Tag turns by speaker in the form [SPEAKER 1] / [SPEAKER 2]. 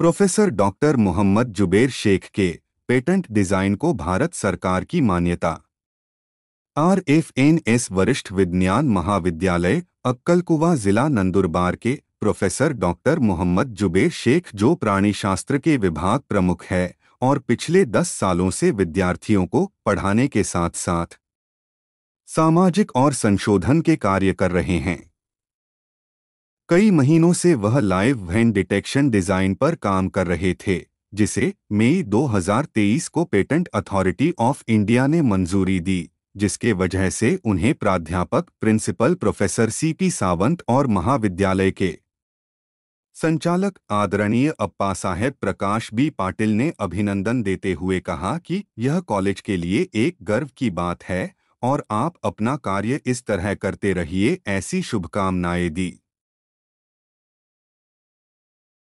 [SPEAKER 1] professor doctor Mohammed Zuber Shaikh के patent design को भारत सरकार की मान्यता आर एफ एन एस वरिष्ठ विज्ञान महाविद्यालय अक्कलकुवा जिला नंदुरबार के प्रोफेसर डॉक्टर मोहम्मद जुबेर शेख जो प्राणीशास्त्र के विभाग प्रमुख है और पिछले दस सालों से विद्यार्थियों को पढ़ाने के साथ साथ सामाजिक और संशोधन के कार्य कर रहे हैं कई महीनों से वह लाइव वैन डिटेक्शन डिजाइन पर काम कर रहे थे जिसे मई 2023 को पेटेंट अथॉरिटी ऑफ इंडिया ने मंजूरी दी जिसके वजह से उन्हें प्राध्यापक प्रिंसिपल प्रोफेसर सीपी सावंत और महाविद्यालय के संचालक आदरणीय अप्पा साहेब प्रकाश बी पाटिल ने अभिनंदन देते हुए कहा कि यह कॉलेज के लिए एक गर्व की बात है और आप अपना कार्य इस तरह करते रहिए ऐसी शुभकामनाएं दी